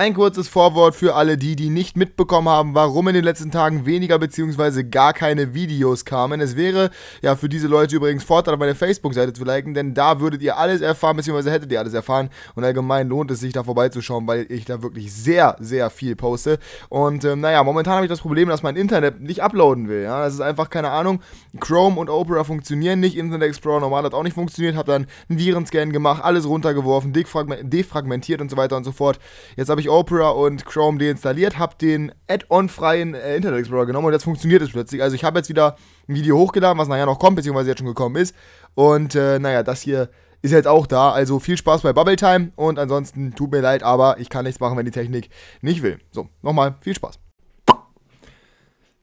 Ein kurzes Vorwort für alle die, die nicht mitbekommen haben, warum in den letzten Tagen weniger bzw. gar keine Videos kamen. Es wäre ja für diese Leute übrigens Vorteil, meine Facebook-Seite zu liken, denn da würdet ihr alles erfahren bzw. hättet ihr alles erfahren. Und allgemein lohnt es sich da vorbeizuschauen, weil ich da wirklich sehr, sehr viel poste. Und ähm, naja, momentan habe ich das Problem, dass mein Internet nicht uploaden will. Ja? Das ist einfach keine Ahnung. Chrome und Opera funktionieren nicht, Internet Explorer normal hat auch nicht funktioniert, habe dann einen Virenscan gemacht, alles runtergeworfen, defragmentiert und so weiter und so fort. Jetzt habe ich Opera und Chrome deinstalliert, habe den Add-on-freien äh, Internet Explorer genommen und jetzt funktioniert es plötzlich. Also ich habe jetzt wieder ein Video hochgeladen, was nachher noch kommt, beziehungsweise jetzt schon gekommen ist. Und äh, naja, das hier ist jetzt auch da. Also viel Spaß bei Bubble Time und ansonsten tut mir leid, aber ich kann nichts machen, wenn die Technik nicht will. So, nochmal viel Spaß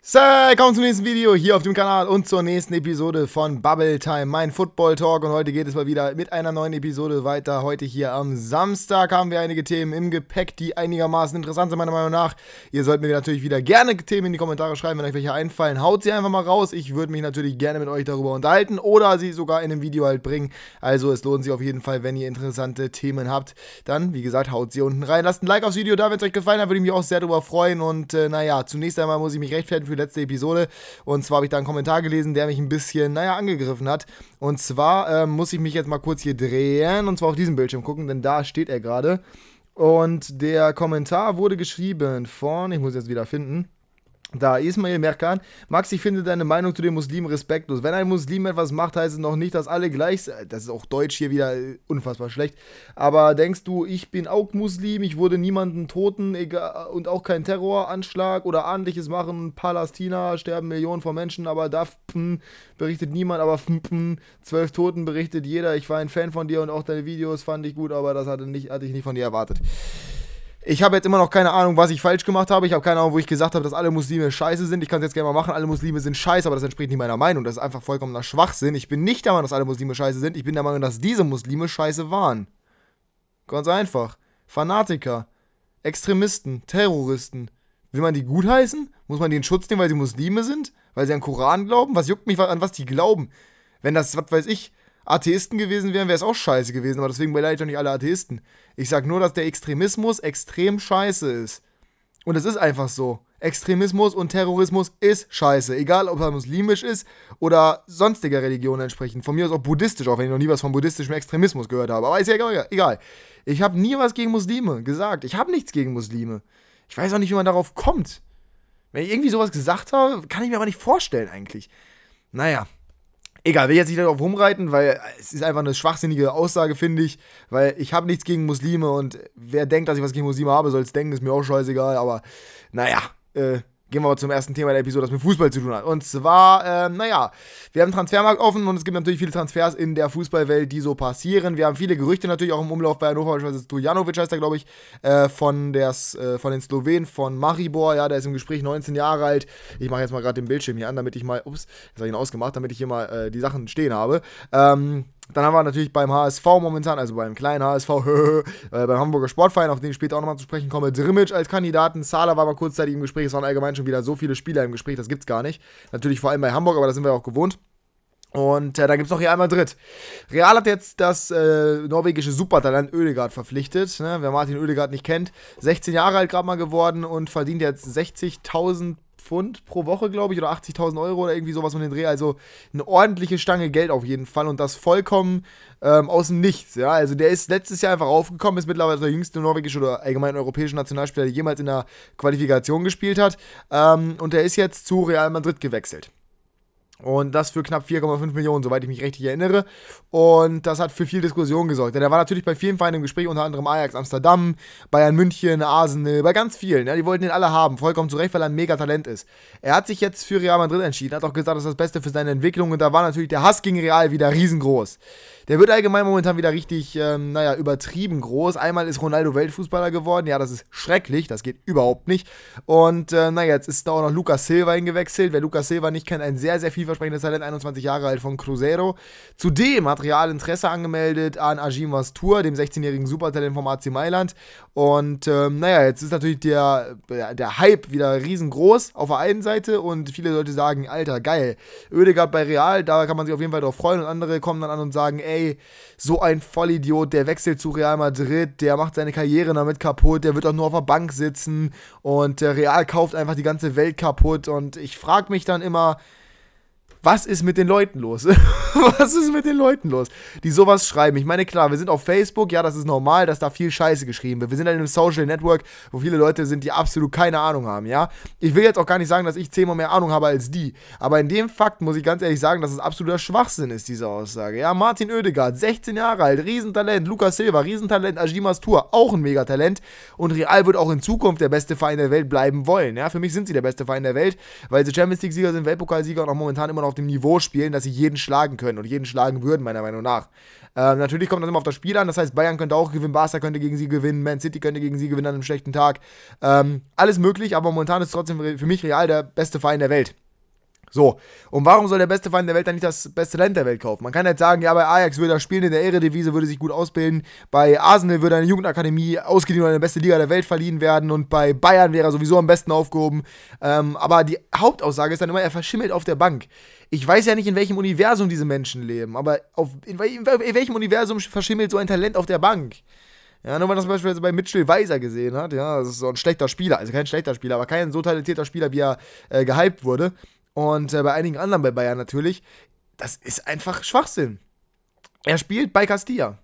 willkommen zum nächsten Video hier auf dem Kanal und zur nächsten Episode von Bubble Time, mein Football Talk. Und heute geht es mal wieder mit einer neuen Episode weiter. Heute hier am Samstag haben wir einige Themen im Gepäck, die einigermaßen interessant sind, meiner Meinung nach. Ihr sollt mir natürlich wieder gerne Themen in die Kommentare schreiben, wenn euch welche einfallen. Haut sie einfach mal raus. Ich würde mich natürlich gerne mit euch darüber unterhalten oder sie sogar in einem Video halt bringen. Also es lohnt sich auf jeden Fall, wenn ihr interessante Themen habt. Dann, wie gesagt, haut sie unten rein. Lasst ein Like aufs Video da, wenn es euch gefallen hat, würde ich mich auch sehr darüber freuen. Und äh, naja, zunächst einmal muss ich mich rechtfertigen für letzte Episode. Und zwar habe ich da einen Kommentar gelesen, der mich ein bisschen, naja, angegriffen hat. Und zwar äh, muss ich mich jetzt mal kurz hier drehen und zwar auf diesem Bildschirm gucken, denn da steht er gerade. Und der Kommentar wurde geschrieben von, ich muss jetzt wieder finden, da, Ismail Merkan, Max, ich finde deine Meinung zu den Muslimen respektlos. Wenn ein Muslim etwas macht, heißt es noch nicht, dass alle gleich sind. Das ist auch Deutsch hier wieder äh, unfassbar schlecht. Aber denkst du, ich bin auch Muslim, ich wurde niemanden Toten egal, und auch kein Terroranschlag oder ähnliches machen. Palästina sterben Millionen von Menschen, aber da berichtet niemand, aber zwölf Toten berichtet jeder. Ich war ein Fan von dir und auch deine Videos fand ich gut, aber das hatte, nicht, hatte ich nicht von dir erwartet. Ich habe jetzt immer noch keine Ahnung, was ich falsch gemacht habe. Ich habe keine Ahnung, wo ich gesagt habe, dass alle Muslime scheiße sind. Ich kann es jetzt gerne mal machen, alle Muslime sind scheiße, aber das entspricht nicht meiner Meinung. Das ist einfach vollkommener Schwachsinn. Ich bin nicht der Meinung, dass alle Muslime scheiße sind. Ich bin der Meinung, dass diese Muslime scheiße waren. Ganz einfach. Fanatiker, Extremisten, Terroristen. Will man die gutheißen? Muss man die in Schutz nehmen, weil sie Muslime sind? Weil sie an den Koran glauben? Was juckt mich, an was die glauben? Wenn das, was weiß ich, Atheisten gewesen wären, wäre es auch scheiße gewesen, aber deswegen beleidige ich doch nicht alle Atheisten. Ich sage nur, dass der Extremismus extrem scheiße ist. Und es ist einfach so. Extremismus und Terrorismus ist scheiße. Egal, ob er muslimisch ist oder sonstiger Religion entsprechend. Von mir aus auch buddhistisch, auch wenn ich noch nie was von buddhistischem Extremismus gehört habe. Aber ist ja egal. egal. Ich habe nie was gegen Muslime gesagt. Ich habe nichts gegen Muslime. Ich weiß auch nicht, wie man darauf kommt. Wenn ich irgendwie sowas gesagt habe, kann ich mir aber nicht vorstellen eigentlich. Naja, Egal, will jetzt nicht darauf rumreiten, weil es ist einfach eine schwachsinnige Aussage, finde ich. Weil ich habe nichts gegen Muslime und wer denkt, dass ich was gegen Muslime habe, soll es denken, ist mir auch scheißegal. Aber naja, äh, Gehen wir aber zum ersten Thema der Episode, das mit Fußball zu tun hat. Und zwar, ähm, naja, wir haben Transfermarkt offen und es gibt natürlich viele Transfers in der Fußballwelt, die so passieren. Wir haben viele Gerüchte natürlich auch im Umlauf bei Hannover, beispielsweise Stojanovic heißt er, glaube ich, äh, von, der, äh, von den Slowenen, von Maribor, ja, der ist im Gespräch 19 Jahre alt. Ich mache jetzt mal gerade den Bildschirm hier an, damit ich mal, ups, jetzt habe ich ihn ausgemacht, damit ich hier mal äh, die Sachen stehen habe. Ähm, dann haben wir natürlich beim HSV momentan, also beim kleinen HSV, äh, beim Hamburger Sportverein, auf den ich später auch nochmal zu sprechen komme, Drimic als Kandidaten, Sala war mal kurzzeitig im Gespräch, es waren allgemein schon wieder so viele Spieler im Gespräch, das gibt's gar nicht. Natürlich vor allem bei Hamburg, aber das sind wir auch gewohnt. Und äh, da gibt es noch hier einmal Dritt. Real hat jetzt das äh, norwegische Supertalent Ödegaard verpflichtet. Ne? Wer Martin Ödegaard nicht kennt, 16 Jahre alt gerade mal geworden und verdient jetzt 60.000 Pfund pro Woche, glaube ich, oder 80.000 Euro oder irgendwie sowas um den Dreh. Also eine ordentliche Stange Geld auf jeden Fall und das vollkommen ähm, aus dem Nichts. Ja, also der ist letztes Jahr einfach aufgekommen, ist mittlerweile der jüngste norwegische oder allgemein europäische Nationalspieler, der jemals in der Qualifikation gespielt hat. Ähm, und der ist jetzt zu Real Madrid gewechselt. Und das für knapp 4,5 Millionen, soweit ich mich richtig erinnere. Und das hat für viel Diskussion gesorgt. Denn er war natürlich bei vielen Vereinen im Gespräch, unter anderem Ajax Amsterdam, Bayern München, Arsenal, bei ganz vielen. Ja, die wollten ihn alle haben, vollkommen zu Recht, weil er ein Megatalent ist. Er hat sich jetzt für Real Madrid entschieden, hat auch gesagt, das ist das Beste für seine Entwicklung. Und da war natürlich der Hass gegen Real wieder riesengroß. Der wird allgemein momentan wieder richtig, ähm, naja, übertrieben groß. Einmal ist Ronaldo Weltfußballer geworden. Ja, das ist schrecklich. Das geht überhaupt nicht. Und äh, naja, jetzt ist da auch noch Lucas Silva hingewechselt. Wer Lucas Silva nicht kennt, ein sehr, sehr vielversprechendes Talent, 21 Jahre alt von Cruzeiro. Zudem hat Real Interesse angemeldet an Ajim Tour, dem 16-jährigen Supertalent vom AC Mailand. Und ähm, naja, jetzt ist natürlich der, der Hype wieder riesengroß auf der einen Seite und viele Leute sagen, Alter, geil. Oedegaard bei Real, da kann man sich auf jeden Fall drauf freuen und andere kommen dann an und sagen, ey, ey, so ein Vollidiot, der wechselt zu Real Madrid, der macht seine Karriere damit kaputt, der wird auch nur auf der Bank sitzen und Real kauft einfach die ganze Welt kaputt und ich frage mich dann immer, was ist mit den Leuten los? was ist mit den Leuten los, die sowas schreiben? Ich meine, klar, wir sind auf Facebook, ja, das ist normal, dass da viel Scheiße geschrieben wird. Wir sind in einem Social Network, wo viele Leute sind, die absolut keine Ahnung haben, ja. Ich will jetzt auch gar nicht sagen, dass ich zehnmal mehr Ahnung habe als die, aber in dem Fakt muss ich ganz ehrlich sagen, dass es absoluter Schwachsinn ist, diese Aussage, ja. Martin Oedegaard, 16 Jahre alt, Riesentalent, Lukas Silva, Riesentalent, Ajimas Tour, auch ein Megatalent und Real wird auch in Zukunft der beste Verein der Welt bleiben wollen, ja. Für mich sind sie der beste Verein der Welt, weil sie Champions League-Sieger sind, Weltpokalsieger und auch momentan immer noch dem Niveau spielen, dass sie jeden schlagen können und jeden schlagen würden, meiner Meinung nach. Ähm, natürlich kommt das immer auf das Spiel an, das heißt, Bayern könnte auch gewinnen, Barca könnte gegen sie gewinnen, Man City könnte gegen sie gewinnen an einem schlechten Tag. Ähm, alles möglich, aber momentan ist trotzdem für mich Real der beste Verein der Welt. So, und warum soll der beste Verein der Welt dann nicht das beste Talent der Welt kaufen? Man kann halt sagen, ja, bei Ajax würde er spielen in der Eredivisie, würde sich gut ausbilden, bei Arsenal würde eine Jugendakademie ausgeliehen oder eine beste Liga der Welt verliehen werden und bei Bayern wäre er sowieso am besten aufgehoben. Ähm, aber die Hauptaussage ist dann immer, er verschimmelt auf der Bank. Ich weiß ja nicht, in welchem Universum diese Menschen leben, aber auf, in, in, in welchem Universum verschimmelt so ein Talent auf der Bank? Ja, nur wenn man das zum Beispiel bei Mitchell Weiser gesehen hat, ja, das ist so ein schlechter Spieler, also kein schlechter Spieler, aber kein so talentierter Spieler, wie er äh, gehypt wurde und äh, bei einigen anderen bei Bayern natürlich. Das ist einfach Schwachsinn. Er spielt bei Castilla.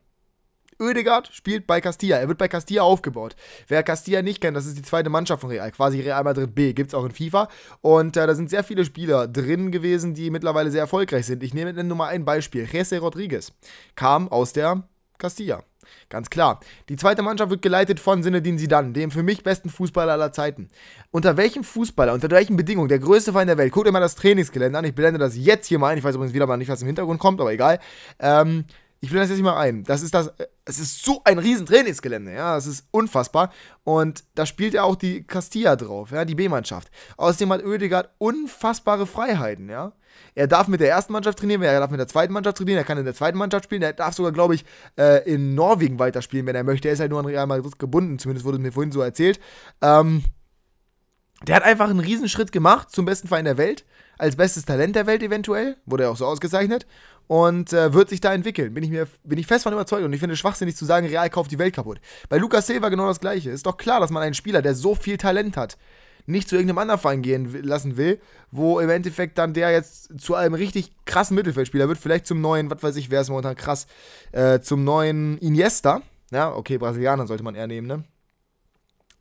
Oedegaard spielt bei Castilla. Er wird bei Castilla aufgebaut. Wer Castilla nicht kennt, das ist die zweite Mannschaft von Real, quasi Real Madrid B, gibt es auch in FIFA. Und äh, da sind sehr viele Spieler drin gewesen, die mittlerweile sehr erfolgreich sind. Ich nehme nur mal ein Beispiel. Jesse Rodriguez kam aus der Castilla. Ganz klar. Die zweite Mannschaft wird geleitet von Sinedin Sidan, dem für mich besten Fußballer aller Zeiten. Unter welchem Fußballer, unter welchen Bedingungen, der größte Verein der Welt, guckt immer das Trainingsgelände an, ich blende das jetzt hier mal ein, ich weiß übrigens wieder mal nicht, was im Hintergrund kommt, aber egal, ähm, ich will das jetzt nicht mal ein. Das ist das, es ist so ein Riesentrainingsgelände, ja, das ist unfassbar. Und da spielt ja auch die Castilla drauf, ja, die B-Mannschaft. Außerdem hat Oedegaard unfassbare Freiheiten, ja. Er darf mit der ersten Mannschaft trainieren, er darf mit der zweiten Mannschaft trainieren, er kann in der zweiten Mannschaft spielen, er darf sogar, glaube ich, äh, in Norwegen weiterspielen, wenn er möchte. Er ist halt nur an Real Madrid gebunden, zumindest wurde mir vorhin so erzählt. Ähm, der hat einfach einen Riesenschritt gemacht zum besten Verein der Welt, als bestes Talent der Welt eventuell, wurde er auch so ausgezeichnet und äh, wird sich da entwickeln. Bin ich, mir, bin ich fest von überzeugt und ich finde es schwachsinnig zu sagen, Real kauft die Welt kaputt. Bei Lucas Silva genau das gleiche. Ist doch klar, dass man einen Spieler, der so viel Talent hat, nicht zu irgendeinem anderen Verein gehen lassen will, wo im Endeffekt dann der jetzt zu einem richtig krassen Mittelfeldspieler wird, vielleicht zum neuen, was weiß ich, wer ist momentan krass, äh, zum neuen Iniesta. Ja, okay, Brasilianer sollte man eher nehmen, ne?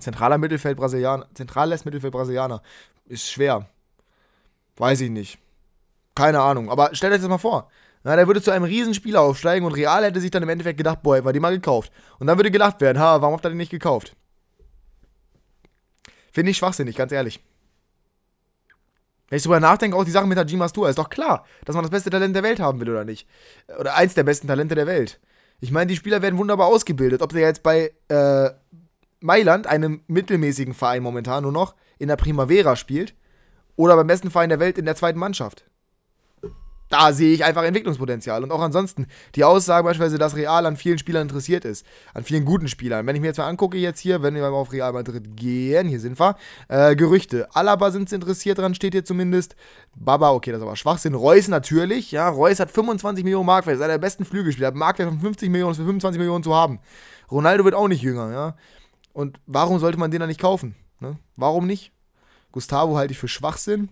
Zentraler Mittelfeld Brasilianer, zentrales Mittelfeld Brasilianer ist schwer. Weiß ich nicht. Keine Ahnung. Aber stellt euch das mal vor. Na, der würde zu einem Riesenspieler aufsteigen und Real hätte sich dann im Endeffekt gedacht, boah, war die mal gekauft. Und dann würde gelacht werden, ha, warum habt ihr den nicht gekauft? Finde ich schwachsinnig, ganz ehrlich. Wenn ich drüber nachdenke, auch die Sache mit Hajima Stua, ist doch klar, dass man das beste Talent der Welt haben will, oder nicht? Oder eins der besten Talente der Welt. Ich meine, die Spieler werden wunderbar ausgebildet. Ob sie jetzt bei, äh, Mailand, einem mittelmäßigen Verein momentan nur noch, in der Primavera spielt oder beim besten Verein der Welt in der zweiten Mannschaft. Da sehe ich einfach Entwicklungspotenzial. Und auch ansonsten, die Aussage beispielsweise, dass Real an vielen Spielern interessiert ist, an vielen guten Spielern. Wenn ich mir jetzt mal angucke, jetzt hier, wenn wir mal auf Real Madrid gehen, hier sind wir, äh, Gerüchte. Alaba sind interessiert dran, steht hier zumindest. Baba, okay, das ist aber Schwachsinn. Reus natürlich, ja, Reus hat 25 Millionen Marktwert, ist einer der besten Flügelspieler, hat Marktwert von 50 Millionen, ist für 25 Millionen zu haben. Ronaldo wird auch nicht jünger, ja. Und warum sollte man den dann nicht kaufen? Ne? Warum nicht? Gustavo halte ich für Schwachsinn.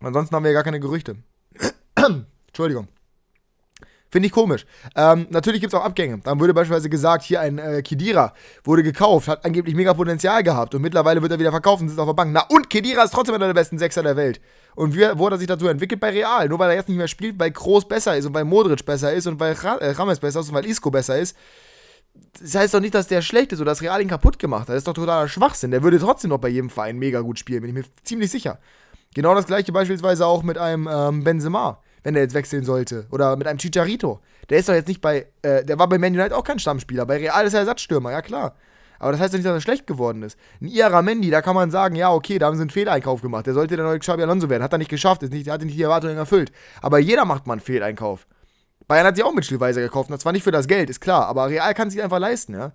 Ansonsten haben wir ja gar keine Gerüchte. Entschuldigung. Finde ich komisch. Ähm, natürlich gibt es auch Abgänge. Dann wurde beispielsweise gesagt, hier ein äh, Kedira wurde gekauft, hat angeblich mega Potenzial gehabt und mittlerweile wird er wieder verkauft und sitzt auf der Bank. Na und Kedira ist trotzdem einer der besten Sechser der Welt. Und wie, wo hat er sich dazu entwickelt? Bei Real. Nur weil er jetzt nicht mehr spielt, weil Kroos besser ist und weil Modric besser ist und weil Ra äh, Rames besser ist und weil Isco besser ist, das heißt doch nicht, dass der schlecht ist oder das Real ihn kaputt gemacht hat. Das ist doch totaler Schwachsinn. Der würde trotzdem noch bei jedem Verein mega gut spielen, bin ich mir ziemlich sicher. Genau das gleiche beispielsweise auch mit einem ähm, Benzema, wenn der jetzt wechseln sollte. Oder mit einem Chicharito. Der ist doch jetzt nicht bei, äh, der war bei Man United auch kein Stammspieler. Bei Real ist er Ersatzstürmer, ja klar. Aber das heißt doch nicht, dass er schlecht geworden ist. Ein Iara Iaramendi, da kann man sagen, ja, okay, da haben sie einen Fehleinkauf gemacht. Der sollte der neue Xabi Alonso werden. Hat er nicht geschafft, ist nicht, hat nicht die Erwartungen erfüllt. Aber jeder macht mal einen Fehleinkauf. Bayern hat sie auch mit Spielweise gekauft. Und zwar nicht für das Geld, ist klar, aber Real kann sich einfach leisten, ja.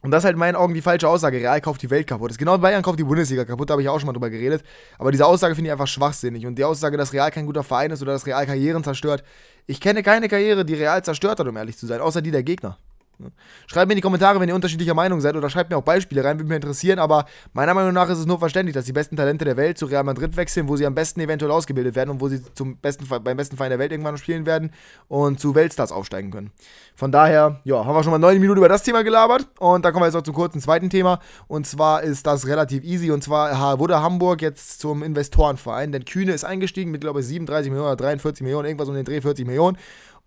Und das ist halt in meinen Augen die falsche Aussage. Real kauft die Welt kaputt. Das ist genau Bayern kauft die Bundesliga kaputt, da habe ich auch schon mal drüber geredet. Aber diese Aussage finde ich einfach schwachsinnig. Und die Aussage, dass Real kein guter Verein ist oder dass Real Karrieren zerstört. Ich kenne keine Karriere, die Real zerstört hat, um ehrlich zu sein, außer die der Gegner. Ne? Schreibt mir in die Kommentare, wenn ihr unterschiedlicher Meinung seid oder schreibt mir auch Beispiele rein, würde mich interessieren, aber meiner Meinung nach ist es nur verständlich, dass die besten Talente der Welt zu Real Madrid wechseln, wo sie am besten eventuell ausgebildet werden und wo sie zum besten, beim besten Verein der Welt irgendwann spielen werden und zu Weltstars aufsteigen können. Von daher, ja, haben wir schon mal neun Minuten über das Thema gelabert und da kommen wir jetzt auch zum kurzen zweiten Thema und zwar ist das relativ easy und zwar wurde Hamburg jetzt zum Investorenverein, denn Kühne ist eingestiegen mit, glaube ich, 37 Millionen oder 43 Millionen, irgendwas um den Dreh 40 Millionen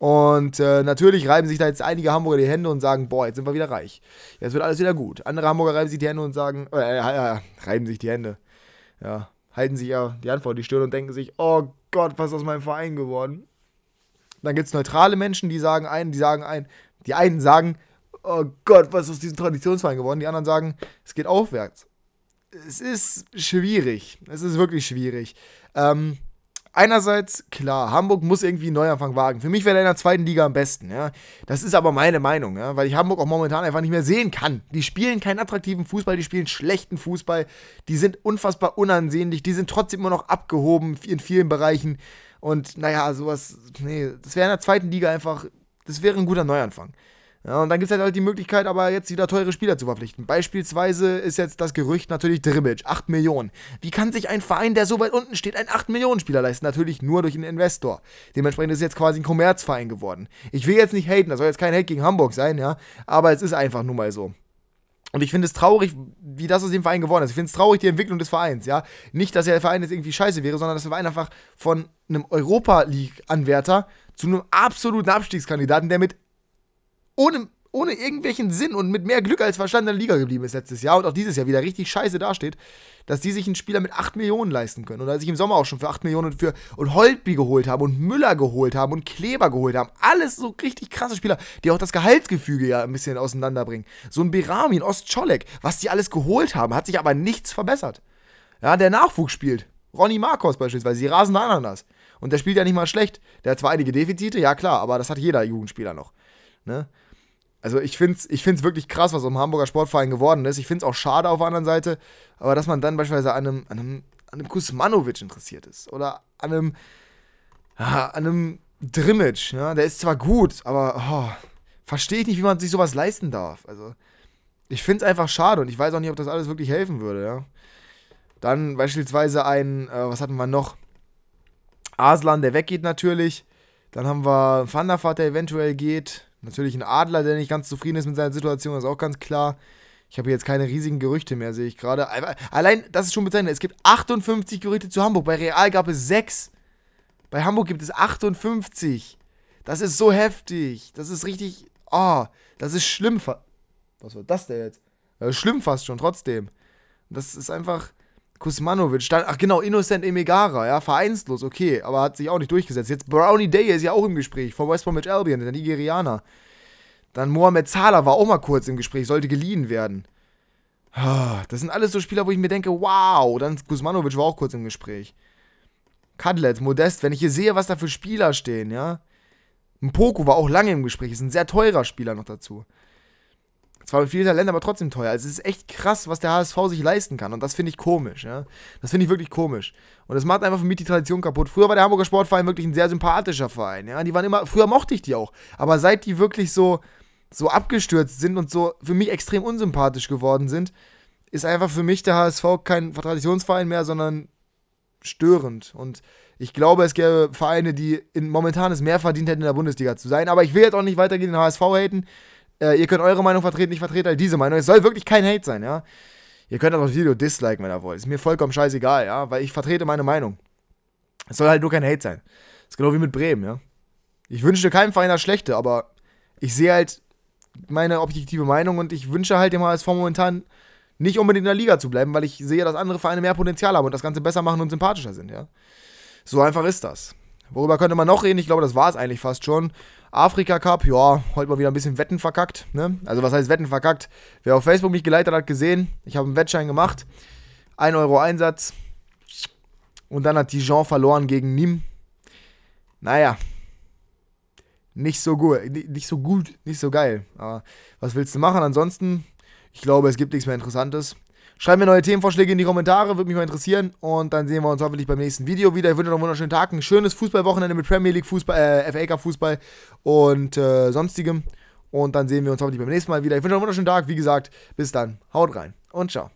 und äh, natürlich reiben sich da jetzt einige Hamburger die Hände und sagen, boah, jetzt sind wir wieder reich. Jetzt wird alles wieder gut. Andere Hamburger reiben sich die Hände und sagen, äh, äh, äh reiben sich die Hände. Ja, halten sich ja die Antwort, vor die Stirn und denken sich, oh Gott, was ist aus meinem Verein geworden? Dann gibt es neutrale Menschen, die sagen ein, die sagen ein, die einen sagen, oh Gott, was ist aus diesem Traditionsverein geworden? Die anderen sagen, es geht aufwärts. Es ist schwierig. Es ist wirklich schwierig. Ähm, einerseits, klar, Hamburg muss irgendwie einen Neuanfang wagen. Für mich wäre er in der zweiten Liga am besten, ja. Das ist aber meine Meinung, ja, weil ich Hamburg auch momentan einfach nicht mehr sehen kann. Die spielen keinen attraktiven Fußball, die spielen schlechten Fußball, die sind unfassbar unansehnlich, die sind trotzdem immer noch abgehoben in vielen Bereichen. Und naja, sowas, nee, das wäre in der zweiten Liga einfach, das wäre ein guter Neuanfang. Ja, und dann gibt es halt, halt die Möglichkeit, aber jetzt wieder teure Spieler zu verpflichten. Beispielsweise ist jetzt das Gerücht natürlich Dribbage, 8 Millionen. Wie kann sich ein Verein, der so weit unten steht, einen 8 Millionen Spieler leisten? Natürlich nur durch einen Investor. Dementsprechend ist es jetzt quasi ein Kommerzverein geworden. Ich will jetzt nicht haten, das soll jetzt kein Hate gegen Hamburg sein, ja, aber es ist einfach nun mal so. Und ich finde es traurig, wie das aus dem Verein geworden ist. Ich finde es traurig, die Entwicklung des Vereins, ja. Nicht, dass der Verein jetzt irgendwie scheiße wäre, sondern dass der Verein einfach von einem Europa League-Anwärter zu einem absoluten Abstiegskandidaten, der mit ohne, ohne irgendwelchen Sinn und mit mehr Glück als Verstand in der Liga geblieben ist letztes Jahr und auch dieses Jahr wieder richtig scheiße dasteht, dass die sich einen Spieler mit 8 Millionen leisten können. oder sich im Sommer auch schon für 8 Millionen für und Holtby geholt haben und Müller geholt haben und Kleber geholt haben, alles so richtig krasse Spieler, die auch das Gehaltsgefüge ja ein bisschen auseinanderbringen. So ein Berami, ein Ostscholek, was die alles geholt haben, hat sich aber nichts verbessert. Ja, der Nachwuchs spielt. Ronny Marcos beispielsweise, die rasende Ananas. Und der spielt ja nicht mal schlecht. Der hat zwar einige Defizite, ja klar, aber das hat jeder Jugendspieler noch. Ne? also ich finde es ich find's wirklich krass, was um Hamburger Sportverein geworden ist. Ich finde es auch schade auf der anderen Seite, aber dass man dann beispielsweise an einem, an einem, einem Kusmanovic interessiert ist oder an einem, ah, einem Drimmitsch, ja? Ne? der ist zwar gut, aber oh, verstehe ich nicht, wie man sich sowas leisten darf. Also ich finde es einfach schade und ich weiß auch nicht, ob das alles wirklich helfen würde. Ja? Dann beispielsweise ein, äh, was hatten wir noch? Aslan, der weggeht natürlich. Dann haben wir Van der Vaart, der eventuell geht. Natürlich ein Adler, der nicht ganz zufrieden ist mit seiner Situation, ist auch ganz klar. Ich habe jetzt keine riesigen Gerüchte mehr, sehe ich gerade. Allein, das ist schon bezeichnet. Es gibt 58 Gerüchte zu Hamburg. Bei Real gab es 6. Bei Hamburg gibt es 58. Das ist so heftig. Das ist richtig. Oh, das ist schlimm. Was war das denn jetzt? Äh, schlimm fast schon, trotzdem. Das ist einfach. Kusmanovic, dann, ach genau, Innocent Emegara, ja, vereinslos, okay, aber hat sich auch nicht durchgesetzt. Jetzt Brownie Day ist ja auch im Gespräch, von West Bromwich Albion, der Nigerianer. Dann Mohamed Salah war auch mal kurz im Gespräch, sollte geliehen werden. Das sind alles so Spieler, wo ich mir denke, wow, dann Kusmanovic war auch kurz im Gespräch. Kadlet, Modest, wenn ich hier sehe, was da für Spieler stehen, ja. Ein Poku war auch lange im Gespräch, ist ein sehr teurer Spieler noch dazu. Zwar in vielen Ländern, aber trotzdem teuer. Also es ist echt krass, was der HSV sich leisten kann. Und das finde ich komisch, ja. Das finde ich wirklich komisch. Und das macht einfach für mich die Tradition kaputt. Früher war der Hamburger Sportverein wirklich ein sehr sympathischer Verein, ja. Die waren immer, früher mochte ich die auch. Aber seit die wirklich so, so abgestürzt sind und so für mich extrem unsympathisch geworden sind, ist einfach für mich der HSV kein Traditionsverein mehr, sondern störend. Und ich glaube, es gäbe Vereine, die in es mehr verdient hätten, in der Bundesliga zu sein. Aber ich will jetzt auch nicht weitergehen den HSV haten. Äh, ihr könnt eure Meinung vertreten, ich vertrete halt diese Meinung. Es soll wirklich kein Hate sein, ja. Ihr könnt aber das Video disliken, wenn ihr wollt. Ist mir vollkommen scheißegal, ja, weil ich vertrete meine Meinung. Es soll halt nur kein Hate sein. ist genau wie mit Bremen, ja. Ich wünsche keinem Verein das Schlechte, aber ich sehe halt meine objektive Meinung und ich wünsche halt dem HSV momentan nicht unbedingt in der Liga zu bleiben, weil ich sehe, dass andere Vereine mehr Potenzial haben und das Ganze besser machen und sympathischer sind, ja. So einfach ist das. Worüber könnte man noch reden? Ich glaube, das war es eigentlich fast schon. Afrika Cup, ja, heute mal wieder ein bisschen Wetten verkackt. Ne? Also was heißt Wetten verkackt? Wer auf Facebook mich geleitet hat, hat gesehen, ich habe einen Wettschein gemacht. 1 Euro Einsatz. Und dann hat Dijon verloren gegen Nîmes. Naja, nicht so gut, nicht so gut, nicht so geil. Aber was willst du machen? Ansonsten, ich glaube, es gibt nichts mehr Interessantes. Schreibt mir neue Themenvorschläge in die Kommentare, würde mich mal interessieren. Und dann sehen wir uns hoffentlich beim nächsten Video wieder. Ich wünsche euch noch einen wunderschönen Tag, ein schönes Fußballwochenende mit Premier League Fußball, äh, FA Cup Fußball und äh, sonstigem. Und dann sehen wir uns hoffentlich beim nächsten Mal wieder. Ich wünsche noch einen wunderschönen Tag. Wie gesagt, bis dann. Haut rein und ciao.